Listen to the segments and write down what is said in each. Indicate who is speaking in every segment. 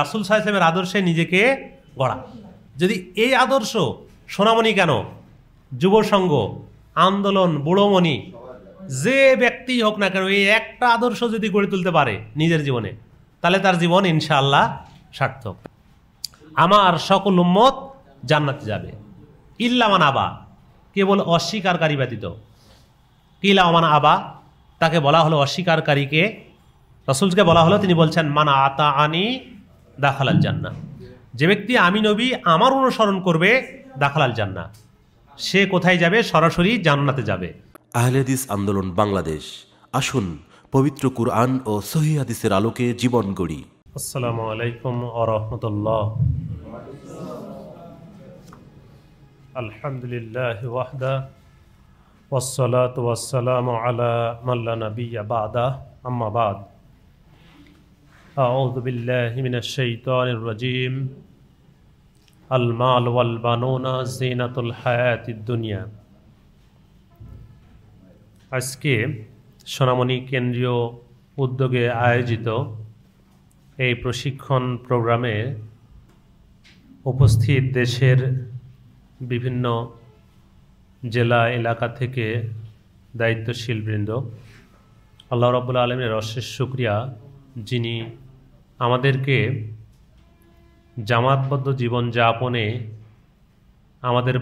Speaker 1: রাসুল সাহেবের আদর্শে নিজেকে গড়া যদি এই আদর্শ সোনামণি কেন যুব সংঘ আন্দোলন বুড়োমণি যে ব্যক্তি হোক না কেন এই একটা আদর্শ যদি গড়ে তুলতে পারে নিজের জীবনে তাহলে তার জীবন ইনশাআল্লাহ সার্থক আমার সকল উম্মত জান্নাতে যাবে ইল্লামান আবা কেবল অস্বীকারী ব্যতীত কিলামান আবা তাকে বলা হলো অস্বীকারীকে রসুলকে বলা হলো তিনি বলছেন মানা আতা আনি দাখালাল জাননা যে ব্যক্তি আমি নবী আমার অনুসরণ করবে দাখালাল জান্না সে কোথায় যাবে সরাসরি জান্নাতে যাবে আহলেদিস আন্দোলন বাংলাদেশ আসুন পবিত্র কুরআন ও সহি হাদিসের আলোকে জীবন গড়ি আসসালামু আলাইকুম আরহামতুল্লাহ আলহামদুলিল্লাহ ওয়াহদা ওয়াসসালাতু ওয়াসসালামু আলা মাল্লা নবিয়্যা বাদা আম্মা বাদ أعوذ بالله من الشيطان الرجيم المال والبنون زينة الحياة الدنيا আজকে সোনামণি কেন্দ্রীয় উদ্যোগে আয়োজিত এই প্রশিক্ষণ প্রোগ্রামে উপস্থিত দেশের বিভিন্ন জেলা এলাকা থেকে দায়িত্বশীলবৃন্দ আল্লাহ রবুল্লা আলমের অশেষ শুক্রিয়া যিনি আমাদেরকে জামাতবদ্ধ জীবনযাপনে আমাদের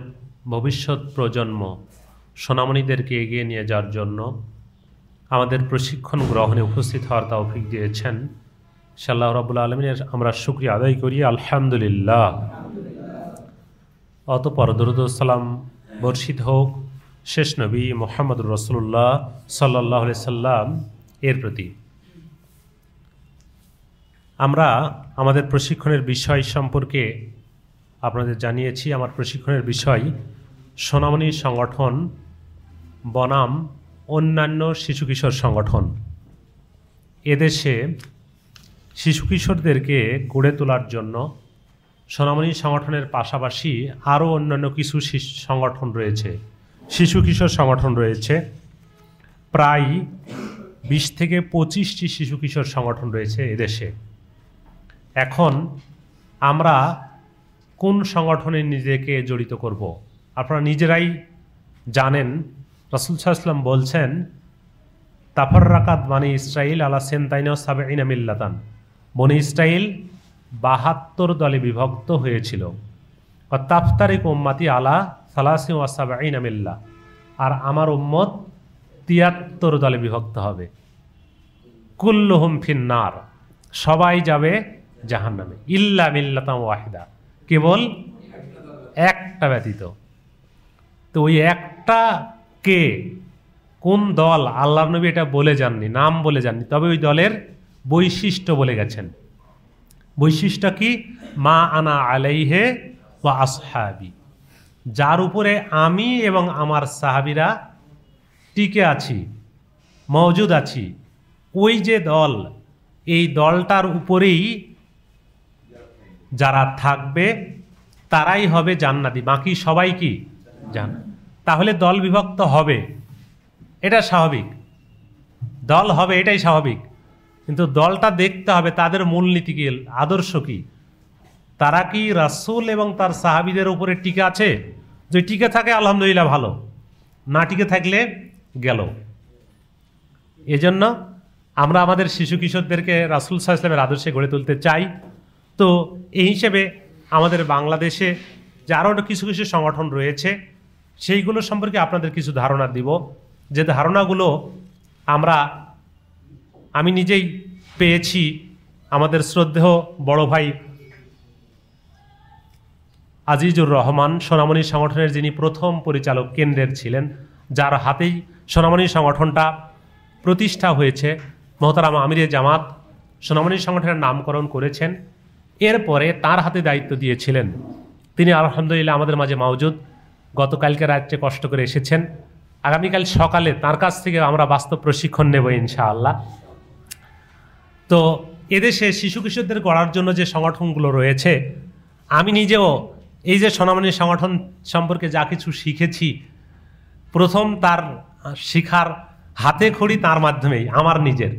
Speaker 1: ভবিষ্যৎ প্রজন্ম সোনামণিদেরকে এগিয়ে নিয়ে যাওয়ার জন্য আমাদের প্রশিক্ষণ গ্রহণে উপস্থিত হওয়ার তৌফিক দিয়েছেন সাল্লাহ রবুল আলমিনের আমরা শুক্রিয়া আদায় করি আলহামদুলিল্লাহ অত দরুদুসালাম বর্ষিত হোক শেষ নবী মোহাম্মদুর রসুল্লাহ সাল্লাহ সাল্লাম এর প্রতি আমরা আমাদের প্রশিক্ষণের বিষয় সম্পর্কে আপনাদের জানিয়েছি আমার প্রশিক্ষণের বিষয় সোনামণি সংগঠন বনাম অন্যান্য শিশু কিশোর সংগঠন এদেশে শিশু কিশোরদেরকে গড়ে তোলার জন্য সোনামণি সংগঠনের পাশাপাশি আরও অন্যান্য কিছু সংগঠন রয়েছে শিশু কিশোর সংগঠন রয়েছে প্রায় বিশ থেকে পঁচিশটি শিশু কিশোর সংগঠন রয়েছে এদেশে এখন আমরা কোন সংগঠনে নিজেকে জড়িত করব। আপনারা নিজেরাই জানেন রসুল সাহসলাম বলছেন তাফর রাকাত বানি ইসরাইল আলা সেন্তাইন সাবে ইনামিল্লাতান বনি ইসরাইল বাহাত্তর দলে বিভক্ত হয়েছিল তাফতারিক উম্মাতি আলা সালাসি সাবে ইনামিল্লা আর আমার উম্মত তিয়াত্তর দলে বিভক্ত হবে কুল্লহম ফিন্নার সবাই যাবে জাহান নামে ইল্লা মিল্লাতাম ওয়াহিদা কেবল একটা ব্যতীত তো ওই একটা কে কোন দল আল্লাহ নবী এটা বলে যাননি নাম বলে যাননি তবে ওই দলের বৈশিষ্ট্য বলে গেছেন বৈশিষ্ট্য কি মা আনা আলাইহে ওয়া আসহাবি যার উপরে আমি এবং আমার সাহাবিরা টিকে আছি মজুদ আছি ওই যে দল এই দলটার উপরেই যারা থাকবে তারাই হবে জান্নাতি বাকি সবাই কি জান তাহলে দল বিভক্ত হবে এটা স্বাভাবিক দল হবে এটাই স্বাভাবিক কিন্তু দলটা দেখতে হবে তাদের মূলনীতি কি আদর্শ কি তারা কি রাসুল এবং তার সাহাবিদের উপরে টিকে আছে যদি টিকে থাকে আলহামদুলিল্লাহ ভালো না টিকে থাকলে গেল এজন্য আমরা আমাদের শিশু কিশোরদেরকে রাসুল সাহা ইসলামের আদর্শে গড়ে তুলতে চাই তো এই হিসেবে আমাদের বাংলাদেশে যে আরও কিছু কিছু সংগঠন রয়েছে সেইগুলো সম্পর্কে আপনাদের কিছু ধারণা দিব যে ধারণাগুলো আমরা আমি নিজেই পেয়েছি আমাদের শ্রদ্ধেয় বড় ভাই আজিজুর রহমান সোনামণি সংগঠনের যিনি প্রথম পরিচালক কেন্দ্রের ছিলেন যার হাতেই সোনামণি সংগঠনটা প্রতিষ্ঠা হয়েছে মোহতারাম আমিরে জামাত সোনামণি সংগঠনের নামকরণ করেছেন এরপরে তার হাতে দায়িত্ব দিয়েছিলেন তিনি আলহামদুলিল্লাহ আমাদের মাঝে মাওজুদ গতকালকে রাত্রে কষ্ট করে এসেছেন আগামীকাল সকালে তার কাছ থেকে আমরা বাস্তব প্রশিক্ষণ নেব ইনশাআল্লাহ তো এদেশে শিশু কিশোরদের গড়ার জন্য যে সংগঠনগুলো রয়েছে আমি নিজেও এই যে সোনামণি সংগঠন সম্পর্কে যা কিছু শিখেছি প্রথম তার শিখার হাতে খড়ি তার মাধ্যমেই আমার নিজের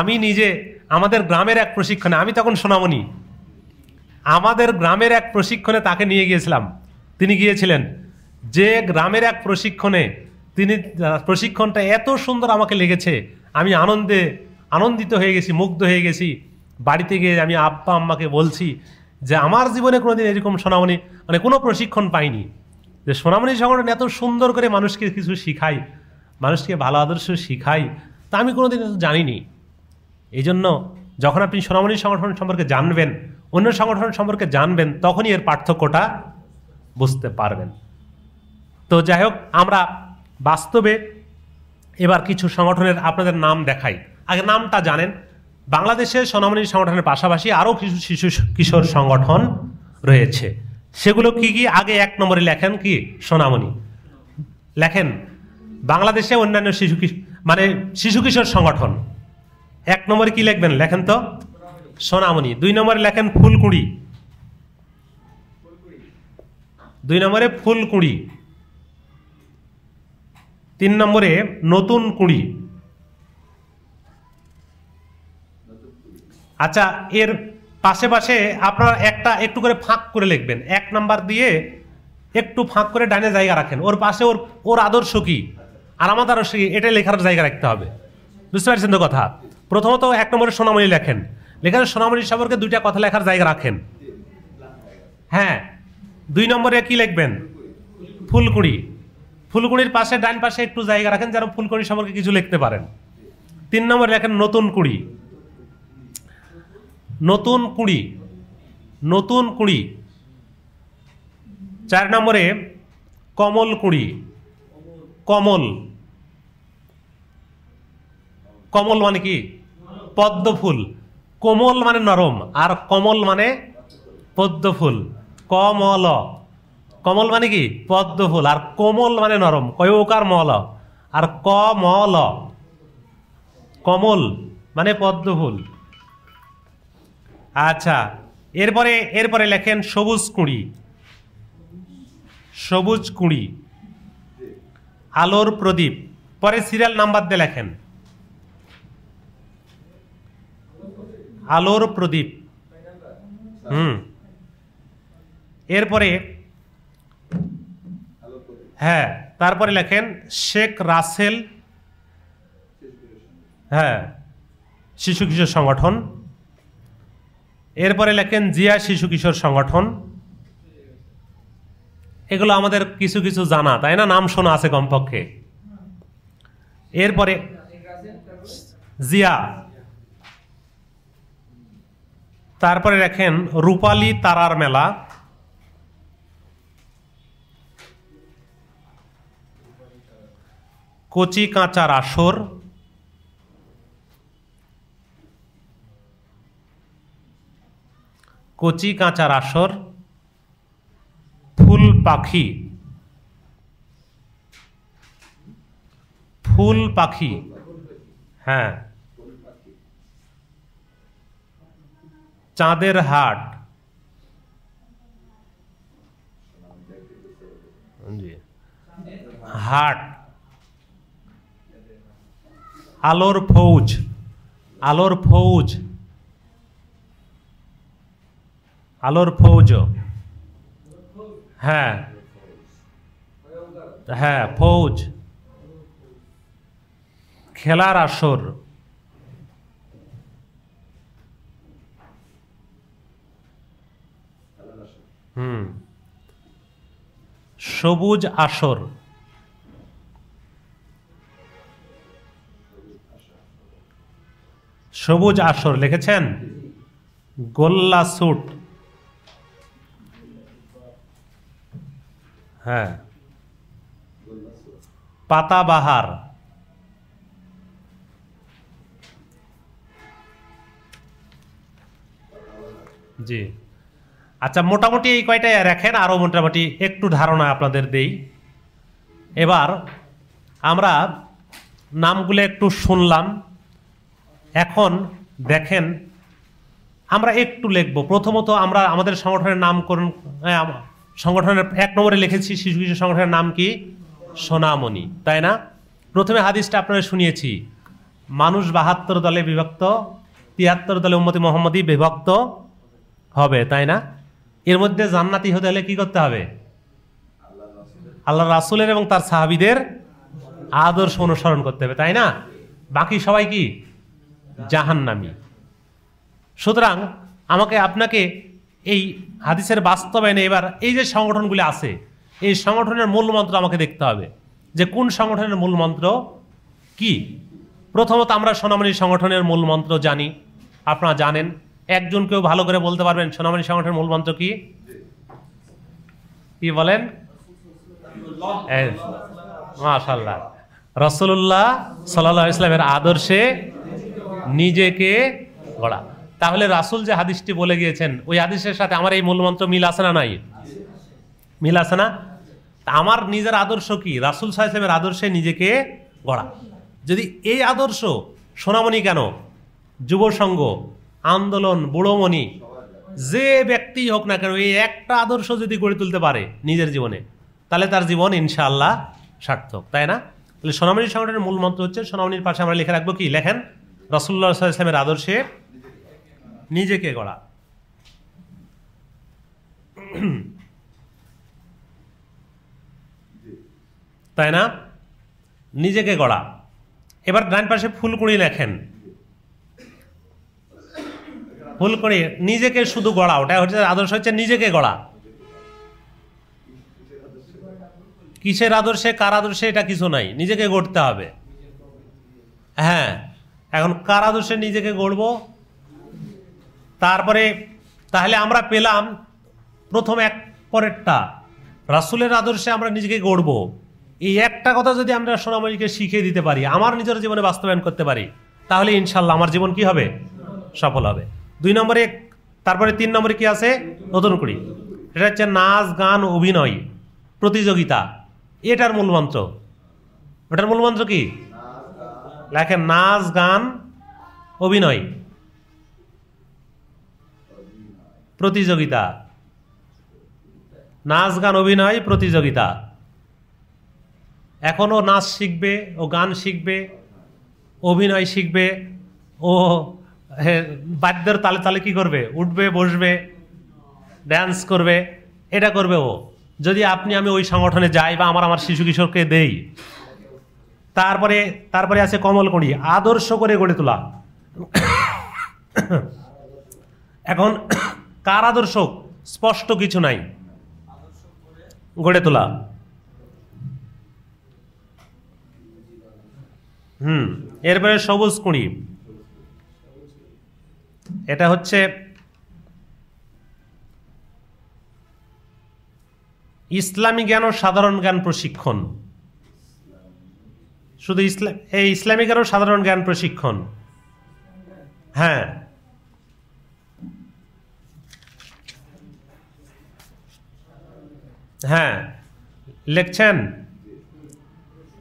Speaker 1: আমি নিজে আমাদের গ্রামের এক প্রশিক্ষণে আমি তখন সোনামণি আমাদের গ্রামের এক প্রশিক্ষণে তাকে নিয়ে গিয়েছিলাম তিনি গিয়েছিলেন যে গ্রামের এক প্রশিক্ষণে তিনি প্রশিক্ষণটা এত সুন্দর আমাকে লেগেছে আমি আনন্দে আনন্দিত হয়ে গেছি মুগ্ধ হয়ে গেছি বাড়িতে গিয়ে আমি আব্বা আম্মাকে বলছি যে আমার জীবনে কোনোদিন এরকম সোনামণি মানে কোনো প্রশিক্ষণ পাইনি যে সোনামণি সংগঠন এত সুন্দর করে মানুষকে কিছু শিখাই মানুষকে ভালো আদর্শ শিখাই তা আমি কোনোদিন জানিনি এই জন্য যখন আপনি সোনামণি সংগঠন সম্পর্কে জানবেন অন্য সংগঠন সম্পর্কে জানবেন তখনই এর পার্থক্যটা বুঝতে পারবেন তো যাই হোক আমরা বাস্তবে এবার কিছু সংগঠনের আপনাদের নাম দেখাই আগে নামটা জানেন বাংলাদেশে সোনামণি সংগঠনের পাশাপাশি আরও কিছু শিশু কিশোর সংগঠন রয়েছে সেগুলো কি কি আগে এক নম্বরে লেখেন কি সোনামণি লেখেন বাংলাদেশে অন্যান্য শিশু মানে শিশু কিশোর সংগঠন এক নম্বরে কি লিখবেন লেখেন তো সোনামণি দুই নম্বরে লেখেন ফুলকুড়ি দুই নম্বরে ফুলকুড়ি তিন নম্বরে নতুন কুড়ি আচ্ছা এর পাশে পাশে আপনারা একটা একটু করে ফাঁক করে লিখবেন এক নাম্বার দিয়ে একটু ফাঁক করে ডানে জায়গা রাখেন ওর পাশে ওর ওর আদর্শ কি আর আমাদের আদর্শ কি এটা লেখার জায়গা রাখতে হবে বুঝতে পারছেন তো কথা প্রথমত এক নম্বরে সোনামণি লেখেন লেখেন সোনামণি সম্পর্কে দুইটা কথা লেখার জায়গা রাখেন হ্যাঁ দুই নম্বরে কি লিখবেন ফুলকুড়ি ফুলকুড়ির পাশে ডান পাশে একটু জায়গা রাখেন যেন ফুলকুড়ি সম্পর্কে কিছু লিখতে পারেন তিন নম্বরে লেখেন নতুন কুড়ি নতুন কুড়ি নতুন কুড়ি চার নম্বরে কমল কুড়ি কমল কমল মানে কি পদ্ম ফুল কোমল মানে নরম আর কমল মানে পদ্ম ফুল কমল কমল মানে কি পদ্ম ফুল আর কোমল মানে নরম ওকার মল আর কমল কমল মানে পদ্ম ফুল আচ্ছা এরপরে এরপরে লেখেন সবুজ কুঁড়ি সবুজ কুঁড়ি আলোর প্রদীপ পরে সিরিয়াল নাম্বার দিয়ে লেখেন আলোর প্রদীপ হুম এরপরে হ্যাঁ তারপরে লেখেন শেখ রাসেল হ্যাঁ শিশু কিশোর সংগঠন এরপরে লেখেন জিয়া শিশু কিশোর সংগঠন এগুলো আমাদের কিছু কিছু জানা তাই না নাম শোনা আছে কমপক্ষে এরপরে জিয়া তারপরে দেখেন রূপালী তারার মেলা কচি কাঁচার আসর কচি কাঁচার আসর ফুল পাখি ফুল পাখি হ্যাঁ চাঁদের হাট হাট আলোর ফৌজ আলোর ফৌজ আলোর ফৌজ হ্যাঁ হ্যাঁ ফৌজ খেলার আসর হুম সবুজ আসর সবুজ আসর লিখেছেন গোল্লা স্যুট হ্যাঁ পাতাবাহার জি আচ্ছা মোটামুটি এই কয়টাই রাখেন আরও মোটামুটি একটু ধারণা আপনাদের দেই এবার আমরা নামগুলো একটু শুনলাম এখন দেখেন আমরা একটু লিখব প্রথমত আমরা আমাদের সংগঠনের নামকরণ হ্যাঁ, সংগঠনের এক নম্বরে লিখেছি শিশু কিশোর সংগঠনের নাম কি সোনামণি তাই না প্রথমে হাদিসটা আপনারা শুনিয়েছি মানুষ বাহাত্তর দলে বিভক্ত তিয়াত্তর দলে উন্মতি মোহাম্মদী বিভক্ত হবে তাই না এর মধ্যে জান্নাতি হতে হলে কি করতে হবে আল্লাহ রাসুলের এবং তার সাহাবিদের আদর্শ অনুসরণ করতে হবে তাই না বাকি সবাই কি জাহান্নামি সুতরাং আমাকে আপনাকে এই হাদিসের বাস্তবায়নে এবার এই যে সংগঠনগুলি আছে এই সংগঠনের মূলমন্ত্র আমাকে দেখতে হবে যে কোন সংগঠনের মূলমন্ত্র কি প্রথমত আমরা সোনামণি সংগঠনের মূলমন্ত্র জানি আপনারা জানেন একজন কেউ ভালো করে বলতে পারবেন সোনামণি সংগঠনের মূল মন্ত্র কি বলেন মাশাল্লাহ রসুল্লাহ সাল্লা ইসলামের আদর্শে নিজেকে গড়া তাহলে রাসুল যে হাদিসটি বলে গিয়েছেন ওই হাদিসের সাথে আমার এই মূলমন্ত্র মিল আছে না নাই মিল আছে না আমার নিজের আদর্শ কি রাসুল সাহেবের আদর্শে নিজেকে গড়া যদি এই আদর্শ সোনামণি কেন যুব সংঘ আন্দোলন বুড়োমণি যে ব্যক্তি হোক না কেন এই একটা আদর্শ যদি গড়ে তুলতে পারে নিজের জীবনে তাহলে তার জীবন ইনশাআল্লাহ সার্থক তাই না তাহলে সোনামণি সংগঠনের মূল মন্ত্র হচ্ছে সোনামণির পাশে আমরা লিখে রাখবো কি লেখেন রসুল্লাহ ইসলামের আদর্শে নিজেকে গড়া তাই না নিজেকে গড়া এবার ডান পাশে ফুলকুড়ি লেখেন ভুল করে নিজেকে শুধু গড়া ওটা হচ্ছে আদর্শ হচ্ছে নিজেকে গড়া কিসের আদর্শে কার আদর্শে এটা কিছু নাই নিজেকে গড়তে হবে হ্যাঁ এখন কার আদর্শে নিজেকে গড়ব তারপরে তাহলে আমরা পেলাম প্রথম এক পরেরটা রাসুলের আদর্শে আমরা নিজেকে গড়ব এই একটা কথা যদি আমরা সোনামণিকে শিখিয়ে দিতে পারি আমার নিজের জীবনে বাস্তবায়ন করতে পারি তাহলে ইনশাল্লাহ আমার জীবন কি হবে সফল হবে দুই নম্বরে এক তারপরে তিন নম্বরে কি আছে নতুন কুড়ি এটা হচ্ছে নাচ গান অভিনয় প্রতিযোগিতা এটার মূলমন্ত্র এটার মূলমন্ত্র কি লেখেন নাচ গান অভিনয় প্রতিযোগিতা নাচ গান অভিনয় প্রতিযোগিতা এখনও নাচ শিখবে ও গান শিখবে অভিনয় শিখবে ও বাদ্যের তালে তালে কি করবে উঠবে বসবে ড্যান্স করবে এটা করবে ও যদি আপনি আমি ওই সংগঠনে যাই বা আমার আমার শিশু কিশোরকে দেই তারপরে তারপরে আছে কমলকুঁড়ি আদর্শ করে গড়ে তোলা এখন কার আদর্শ স্পষ্ট কিছু নাই গড়ে তোলা হুম এরপরে সবুজ কুঁড়ি এটা হচ্ছে ইসলামী জ্ঞান ও সাধারণ জ্ঞান প্রশিক্ষণ শুধু ইসলাম এই ইসলামী জ্ঞান ও সাধারণ জ্ঞান প্রশিক্ষণ হ্যাঁ হ্যাঁ লিখছেন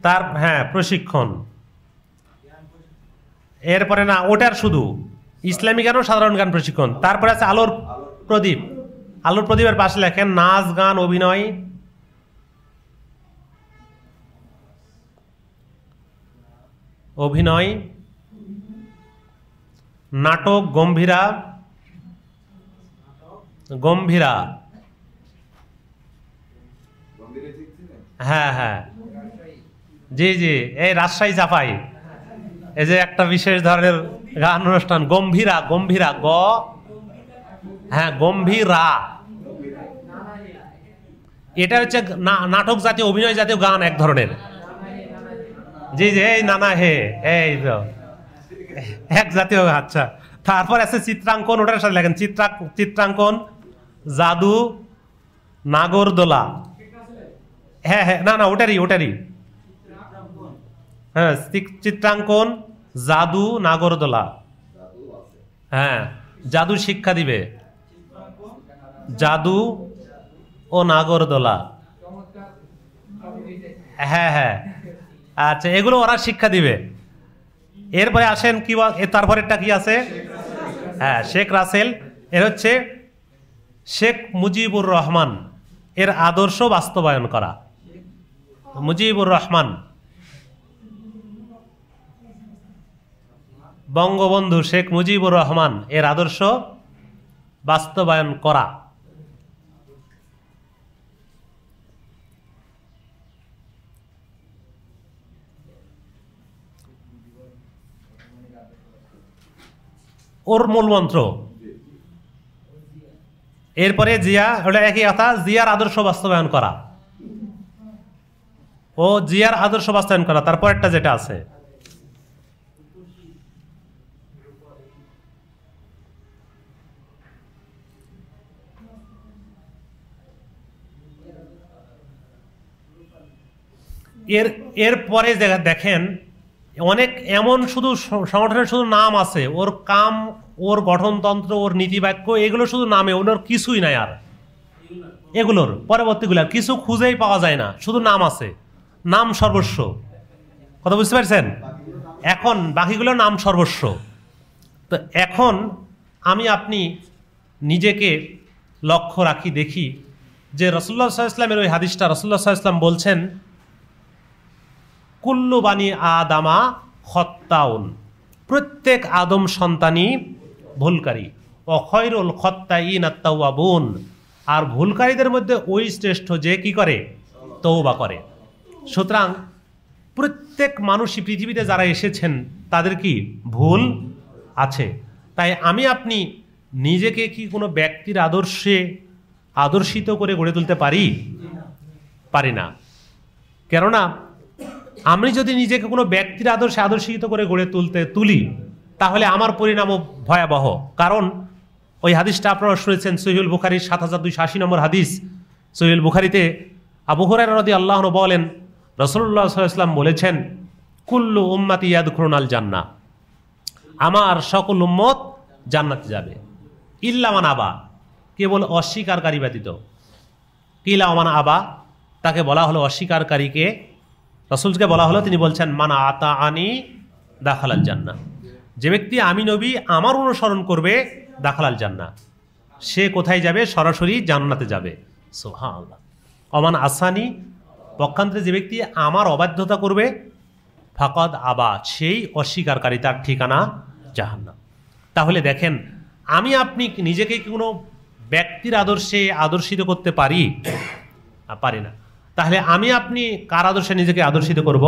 Speaker 1: তার হ্যাঁ প্রশিক্ষণ এরপরে না ওটার শুধু ইসলামী গানও সাধারণ গান প্রশিক্ষণ তারপরে আছে আলোর প্রদীপ আলোর প্রদীপের পাশে লেখেন নাচ গান অভিনয় অভিনয় নাটক গম্ভীরা গম্ভীরা হ্যাঁ হ্যাঁ জি জি এই রাজশাহী চাপাই এই যে একটা বিশেষ ধরনের গান অনুষ্ঠান গম্ভীরা গম্ভীরা গ হ্যাঁ গম্ভীরা এটা হচ্ছে নাটক জাতীয় অভিনয় জাতীয় গান এক ধরনের জি জি এই নানা হে এই তো এক জাতীয় আচ্ছা তারপর আছে চিত্রাঙ্কন ওটার সাথে লেখেন চিত্রা চিত্রাঙ্কন জাদু নাগরদোলা হ্যাঁ হ্যাঁ না না ওটারই ওটারই হ্যাঁ চিত্রাঙ্কন জাদু নাগরদোলা হ্যাঁ জাদু শিক্ষা দিবে জাদু ও নাগরদোলা হ্যাঁ হ্যাঁ আচ্ছা এগুলো ওরা শিক্ষা দিবে এরপরে আসেন কি তারপরেরটা কি আছে হ্যাঁ শেখ রাসেল এর হচ্ছে শেখ মুজিবুর রহমান এর আদর্শ বাস্তবায়ন করা মুজিবুর রহমান বঙ্গবন্ধু শেখ মুজিবুর রহমান এর আদর্শ বাস্তবায়ন করা ওর মূল মন্ত্র এরপরে জিয়া হলো একই কথা জিয়ার আদর্শ বাস্তবায়ন করা ও জিয়ার আদর্শ বাস্তবায়ন করা তারপর একটা যেটা আছে এর এর পরে দেখেন অনেক এমন শুধু সংগঠনের শুধু নাম আছে ওর কাম ওর গঠনতন্ত্র ওর নীতিবাক্য এগুলো শুধু নামে ওনার কিছুই নাই আর এগুলোর পরবর্তীগুলো কিছু খুঁজেই পাওয়া যায় না শুধু নাম আছে নাম সর্বস্ব কথা বুঝতে পারছেন এখন বাকিগুলো নাম সর্বস্ব তো এখন আমি আপনি নিজেকে লক্ষ্য রাখি দেখি যে রসুল্লাহ সাল্লাহ ইসলামের ওই হাদিসটা রসুল্লাহ সাল্লাহ ইসলাম বলছেন কুল্লু বাণী আদামা খত্তাউন প্রত্যেক আদম সন্তানই ভুলকারী অখয়রুল ইন নাত্তাউন আর ভুলকারীদের মধ্যে ওই শ্রেষ্ঠ যে কি করে তৌবা করে সুতরাং প্রত্যেক মানুষই পৃথিবীতে যারা এসেছেন তাদের কি ভুল আছে তাই আমি আপনি নিজেকে কি কোনো ব্যক্তির আদর্শে আদর্শিত করে গড়ে তুলতে পারি পারি না কেননা আমি যদি নিজেকে কোনো ব্যক্তির আদর্শে আদর্শিত করে গড়ে তুলতে তুলি তাহলে আমার পরিণামও ভয়াবহ কারণ ওই হাদিসটা আপনারা শুনেছেন সহিউল বুখারির সাত হাজার দুইশো আশি নম্বর হাদিস সহিউল বুখারিতে আবু হরাই নদী আল্লাহন বলেন রসল্লা সাল্লাম বলেছেন কুল্লু উম্মাতি ইয়াদ খুরুনাল জান্না আমার সকল উম্মত জান্নাতে যাবে ইল্লামান আবা কেবল অস্বীকারকারী ব্যতীত কিলামান আবা তাকে বলা হলো অস্বীকারীকে রসুলকে বলা হলো তিনি বলছেন মানা আতা আনি দাখালাল জান্না যে ব্যক্তি আমি নবী আমার অনুসরণ করবে দাখালাল জান্না সে কোথায় যাবে সরাসরি জান্নাতে যাবে সোহা আল্লাহ অমান আসানি পক্ষান্তরে যে ব্যক্তি আমার অবাধ্যতা করবে ফাকদ আবা সেই অস্বীকারী তার ঠিকানা জাহান্না তাহলে দেখেন আমি আপনি নিজেকে কোনো ব্যক্তির আদর্শে আদর্শিত করতে পারি পারি না তাহলে আমি আপনি কার আদর্শে নিজেকে আদর্শিত করব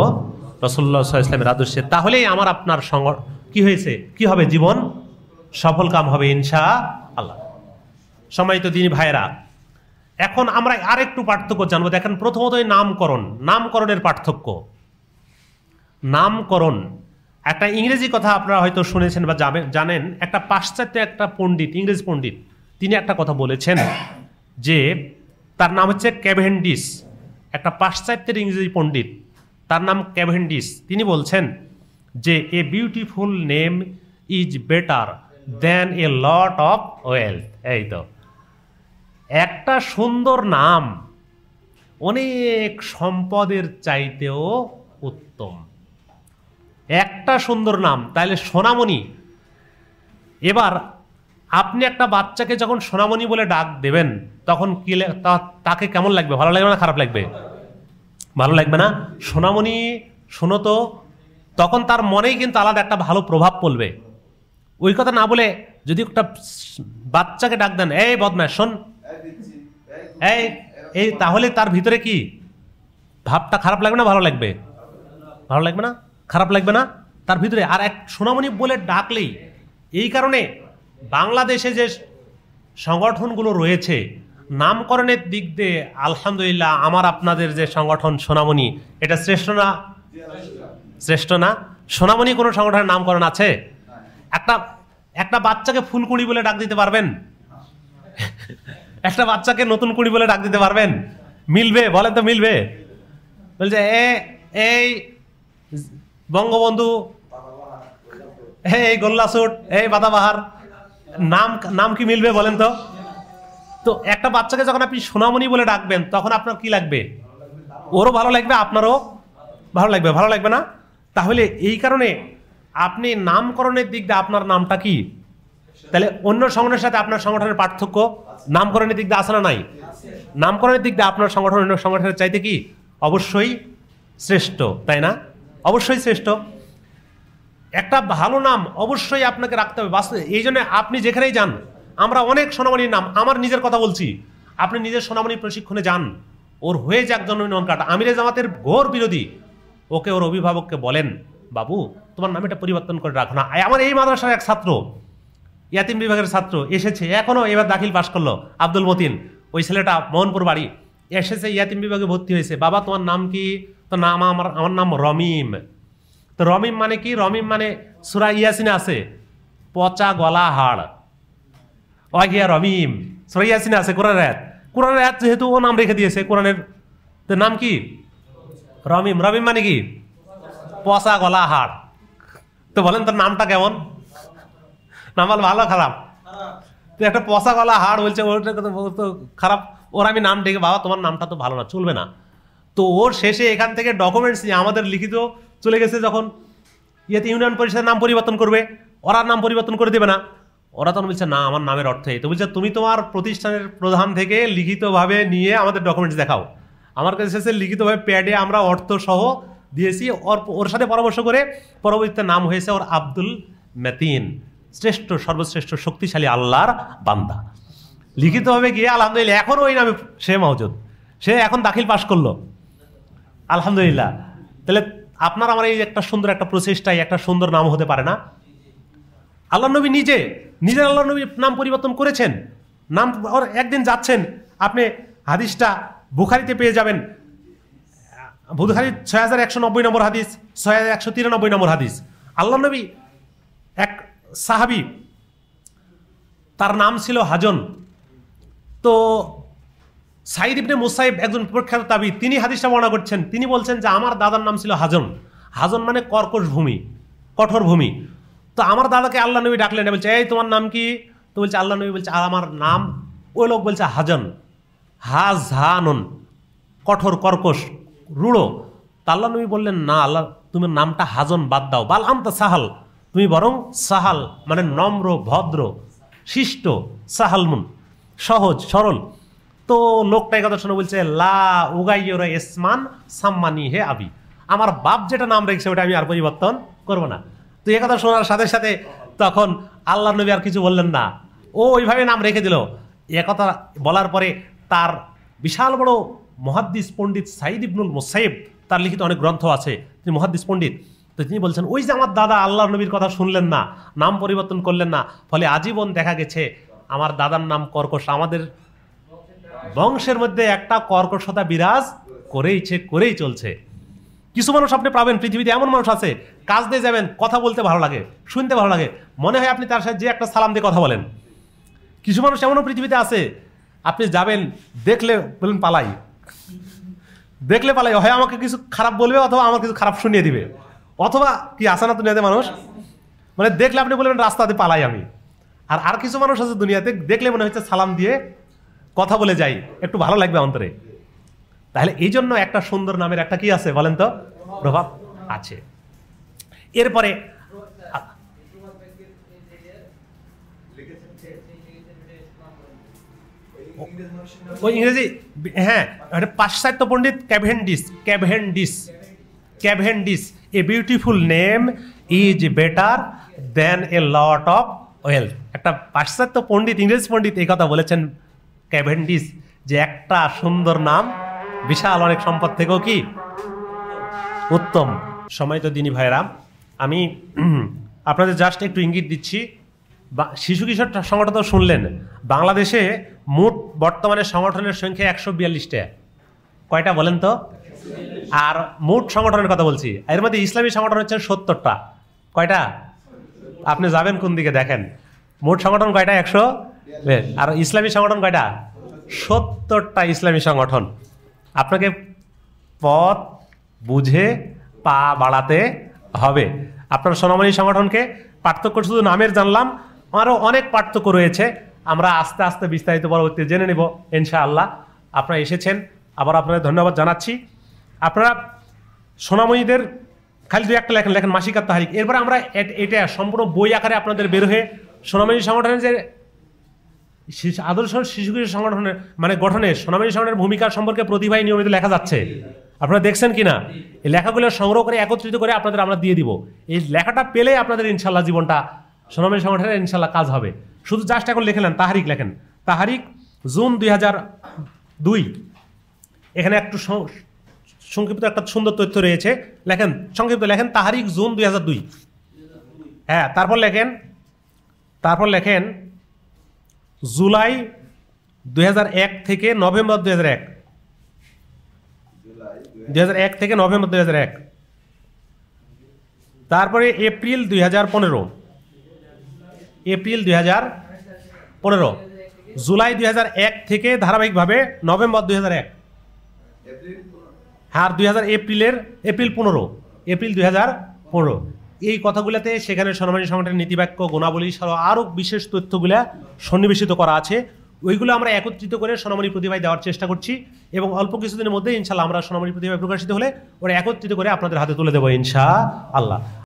Speaker 1: রসল্লা ইসলামের আদর্শে তাহলেই আমার আপনার সঙ্গ কি হয়েছে কি হবে জীবন সফল কাম হবে ইনশা আল্লাহ সময় তো তিনি ভাইরা এখন আমরা আরেকটু পার্থক্য জানবো দেখেন প্রথমত নামকরণ নামকরণের পার্থক্য নামকরণ একটা ইংরেজি কথা আপনারা হয়তো শুনেছেন বা জানেন একটা পাশ্চাত্য একটা পণ্ডিত ইংরেজ পণ্ডিত তিনি একটা কথা বলেছেন যে তার নাম হচ্ছে ক্যাভেন্ডিস একটা পাশ্চাত্যের ইংরেজি পণ্ডিত তার নাম ক্যাভেন্ডিস তিনি বলছেন যে a beautiful name is better than a lot of wealth এই তো একটা সুন্দর নাম অনেক সম্পদের চাইতেও উত্তম একটা সুন্দর নাম তাহলে সোনামণি এবার আপনি একটা বাচ্চাকে যখন সোনামণি বলে ডাক দেবেন তখন কি তাকে কেমন লাগবে ভালো লাগবে না খারাপ লাগবে ভালো লাগবে না সোনামণি শোনো তো তখন তার মনেই কিন্তু আলাদা একটা ভালো প্রভাব পড়বে ওই কথা না বলে যদি একটা বাচ্চাকে ডাক দেন এই বদমা শোন এই তাহলে তার ভিতরে কি ভাবটা খারাপ লাগবে না ভালো লাগবে ভালো লাগবে না খারাপ লাগবে না তার ভিতরে আর এক সোনামণি বলে ডাকলেই এই কারণে বাংলাদেশে যে সংগঠনগুলো রয়েছে নামকরণের দিক দিয়ে আলহামদুলিল্লাহ আমার আপনাদের যে সংগঠন সোনামণি এটা শ্রেষ্ঠ না শ্রেষ্ঠ না সোনামণি কোনো সংগঠনের নামকরণ আছে একটা একটা বাচ্চাকে ফুলকুড়ি বলে ডাক দিতে পারবেন একটা বাচ্চাকে নতুন কুড়ি বলে ডাক দিতে পারবেন মিলবে বলেন তো মিলবে বলছে এ এই বঙ্গবন্ধু এই গোল্লাসুট এই বাদাবাহার নাম নাম কি মিলবে বলেন তো তো একটা বাচ্চাকে যখন আপনি সোনামণি বলে ডাকবেন তখন আপনার কি লাগবে ওরও ভালো লাগবে আপনারও ভালো লাগবে ভালো লাগবে না তাহলে এই কারণে আপনি নামকরণের দিক দিয়ে আপনার নামটা কি তাহলে অন্য সংগঠনের সাথে আপনার সংগঠনের পার্থক্য নামকরণের দিক দিয়ে আসে না নাই নামকরণের দিক দিয়ে আপনার সংগঠন অন্য সংগঠনের চাইতে কি অবশ্যই শ্রেষ্ঠ তাই না অবশ্যই শ্রেষ্ঠ একটা ভালো নাম অবশ্যই আপনাকে রাখতে হবে বাস্তবে এই জন্য আপনি যেখানেই যান আমরা অনেক সোনামণির নাম আমার নিজের কথা বলছি আপনি নিজের সোনামণির প্রশিক্ষণে যান ওর হয়ে যাক জন্মনিবন্ধন কার্ড আমিরে জামাতের ঘোর বিরোধী ওকে ওর অভিভাবককে বলেন বাবু তোমার নাম এটা পরিবর্তন করে রাখো না আমার এই মাদ্রাসার এক ছাত্র ইয়াতিম বিভাগের ছাত্র এসেছে এখনও এবার দাখিল পাশ করলো আব্দুল মতিন ওই ছেলেটা মোহনপুর বাড়ি এসেছে ইয়াতিম বিভাগে ভর্তি হয়েছে বাবা তোমার নাম কি তো নাম আমার আমার নাম রমিম তো রমিম মানে কি রমিম মানে সুরা ইয়াসিনে আছে পচা গলা হাড় ওয়াগিয়া রমিম সুরা ইয়াসিনে আছে কোরআন রায়াত কোরআন রায়াত যেহেতু ও নাম রেখে দিয়েছে কোরআনের নাম কি রমিম রমিম মানে কি পচা গলা হাড় তো বলেন তোর নামটা কেমন নাম ভালো খারাপ তো একটা পচা গলা হাড় বলছে ওটা তো খারাপ ওর আমি নাম ডেকে বাবা তোমার নামটা তো ভালো না চলবে না তো ওর শেষে এখান থেকে ডকুমেন্টস নিয়ে আমাদের লিখিত চলে গেছে যখন ইয়েতে ইউনিয়ন পরিষদের নাম পরিবর্তন করবে ওরা নাম পরিবর্তন করে দেবে না ওরা তখন বলছে না আমার নামের অর্থ এই তো বলছে তুমি তোমার প্রতিষ্ঠানের প্রধান থেকে লিখিতভাবে নিয়ে আমাদের ডকুমেন্টস দেখাও আমার কাছে এসে লিখিতভাবে প্যাডে আমরা অর্থ সহ দিয়েছি ওর ওর সাথে পরামর্শ করে পরবর্তীতে নাম হয়েছে ওর আব্দুল মেতিন শ্রেষ্ঠ সর্বশ্রেষ্ঠ শক্তিশালী আল্লাহর বান্দা লিখিতভাবে গিয়ে আলহামদুলিল্লাহ এখনও ওই নামে সে মহজুদ সে এখন দাখিল পাশ করলো আলহামদুলিল্লাহ তাহলে আপনার আমার এই একটা সুন্দর একটা প্রচেষ্টাই একটা সুন্দর নাম হতে পারে না আল্লাহ নবী নিজে নিজের আল্লাহ নবী নাম পরিবর্তন করেছেন নাম একদিন যাচ্ছেন আপনি হাদিসটা বুখারিতে পেয়ে যাবেন বুখারি ছয় হাজার একশো নব্বই নম্বর হাদিস ছয় হাজার একশো তিরানব্বই নম্বর হাদিস আল্লাহ নবী এক সাহাবি তার নাম ছিল হাজন তো সাইদ ইবনে মুসাইব একজন প্রখ্যাত তাবি তিনি হাদিসটা বর্ণনা করছেন তিনি বলছেন যে আমার দাদার নাম ছিল হাজন হাজন মানে কর্কশ ভূমি কঠোর ভূমি তো আমার দাদাকে আল্লাহ নবী ডাকলেন বলছে এই তোমার নাম কি তো বলছে আল্লাহ নবী বলছে আমার নাম ওই লোক বলছে হাজন হাজ হানন কঠোর কর্কশ রুড়ো তা আল্লাহ নবী বললেন না আল্লাহ তুমি নামটা হাজন বাদ দাও বাল আমতা সাহাল তুমি বরং সাহাল মানে নম্র ভদ্র শিষ্ট সাহালমুন সহজ সরল তো লোকটা একথা শুনে বলছে লা উগাইয়র ইসমান সাম্মানি হে আবি আমার বাপ যেটা নাম রেখেছে ওটা আমি আর পরিবর্তন করব না তো এ কথা শোনার সাথে সাথে তখন আল্লাহ নবী আর কিছু বললেন না ও ওইভাবে নাম রেখে দিল এ কথা বলার পরে তার বিশাল বড় মহাদ্দিস পণ্ডিত সাইদ ইবনুল মোসাইব তার লিখিত অনেক গ্রন্থ আছে তিনি মহাদ্দিস পণ্ডিত তো তিনি বলছেন ওই যে আমার দাদা আল্লাহ নবীর কথা শুনলেন না নাম পরিবর্তন করলেন না ফলে আজীবন দেখা গেছে আমার দাদার নাম কর্কশ আমাদের বংশের মধ্যে একটা কর্কশতা বিরাজ করেইছে করেই চলছে কিছু মানুষ আপনি পাবেন পৃথিবীতে এমন মানুষ আছে কাজ দিয়ে যাবেন কথা বলতে ভালো লাগে শুনতে ভালো লাগে মনে হয় আপনি তার সাথে যে একটা সালাম দিয়ে কথা বলেন কিছু মানুষ এমনও পৃথিবীতে আছে আপনি যাবেন দেখলে বলেন পালাই দেখলে পালাই হয় আমাকে কিছু খারাপ বলবে অথবা আমার কিছু খারাপ শুনিয়ে দিবে অথবা কি আসে না দুনিয়াতে মানুষ মানে দেখলে আপনি বলবেন রাস্তাতে পালাই আমি আর আর কিছু মানুষ আছে দুনিয়াতে দেখলে মনে হচ্ছে সালাম দিয়ে কথা বলে যাই একটু ভালো লাগবে অন্তরে তাহলে এই জন্য একটা সুন্দর নামের একটা কি আছে বলেন তো প্রভাব আছে এরপরে ওই ইংরেজি হ্যাঁ পাশ্চাত্য পণ্ডিত Cavendish Cavendish Cavendish a beautiful name is better than a lot of wealth একটা পাশ্চাত্য পণ্ডিত ইংরেজ পণ্ডিত এই কথা বলেছেন ক্যাভেন্ডিস যে একটা সুন্দর নাম বিশাল অনেক সম্পদ থেকেও কি উত্তম সময় তো দিনী ভাইরা আমি আপনাদের জাস্ট একটু ইঙ্গিত দিচ্ছি শিশু কিশোর সংগঠন তো শুনলেন বাংলাদেশে মোট বর্তমানে সংগঠনের সংখ্যা একশো বিয়াল্লিশটা কয়টা বলেন তো আর মোট সংগঠনের কথা বলছি এর মধ্যে ইসলামী সংগঠন হচ্ছে সত্তরটা কয়টা আপনি যাবেন কোন দিকে দেখেন মোট সংগঠন কয়টা একশো আর ইসলামী সংগঠন কয়টা সত্তরটা ইসলামী সংগঠন আপনাকে পথ বুঝে পা বাড়াতে হবে আপনার সোনামণি সংগঠনকে পার্থক্য শুধু নামের জানলাম আরও অনেক পার্থক্য রয়েছে আমরা আস্তে আস্তে বিস্তারিত পরবর্তী জেনে নেব ইনশাআল্লাহ আপনারা এসেছেন আবার আপনাদের ধন্যবাদ জানাচ্ছি আপনারা সোনামণিদের খালি দুই একটা লেখেন লেখেন মাসিকার তাহারিক এরপরে আমরা এটা সম্পূর্ণ বই আকারে আপনাদের বের হয়ে সোনামণি সংগঠনের যে আদর্শ শিশু কিশোর সংগঠনের মানে গঠনে সোনামি সংগঠনের ভূমিকা সম্পর্কে প্রতিভাই নিয়মিত লেখা যাচ্ছে আপনারা দেখছেন কি না এই লেখাগুলো সংগ্রহ করে একত্রিত করে আপনাদের আমরা দিয়ে দিব এই লেখাটা পেলে আপনাদের ইনশাল্লাহ জীবনটা সোনামি সংগঠনের ইনশাল্লাহ কাজ হবে শুধু জাস্ট এখন লেখেলেন নেন তাহারিক লেখেন তাহারিক জুন দুই হাজার দুই এখানে একটু সংক্ষিপ্ত একটা সুন্দর তথ্য রয়েছে লেখেন সংক্ষিপ্ত লেখেন তাহারিক জুন দুই হাজার দুই হ্যাঁ তারপর লেখেন তারপর লেখেন জুলাই দুই থেকে নভেম্বর দুই হাজার এক এক থেকে নভেম্বর দুই হাজার এক তারপরে এপ্রিল দুই হাজার পনেরো এপ্রিল দুই হাজার পনেরো জুলাই দুই হাজার এক থেকে ধারাবাহিকভাবে নভেম্বর দুই হাজার এক আর দুই হাজার এপ্রিলের এপ্রিল পনেরো এপ্রিল দুই হাজার পনেরো এই কথাগুলাতে সেখানে সনমানী সংগঠনের নীতিবাক্য গুণাবলী সহ আরও বিশেষ তথ্যগুলা সন্নিবেশিত করা আছে ওইগুলো আমরা একত্রিত করে সোনামণি প্রতিভায় দেওয়ার চেষ্টা করছি এবং অল্প কিছুদিনের মধ্যে ইনশাল্লাহ আমরা সোনামণি প্রতিভায় প্রকাশিত হলে ওরা একত্রিত করে আপনাদের হাতে তুলে দেবো ইনশা আল্লাহ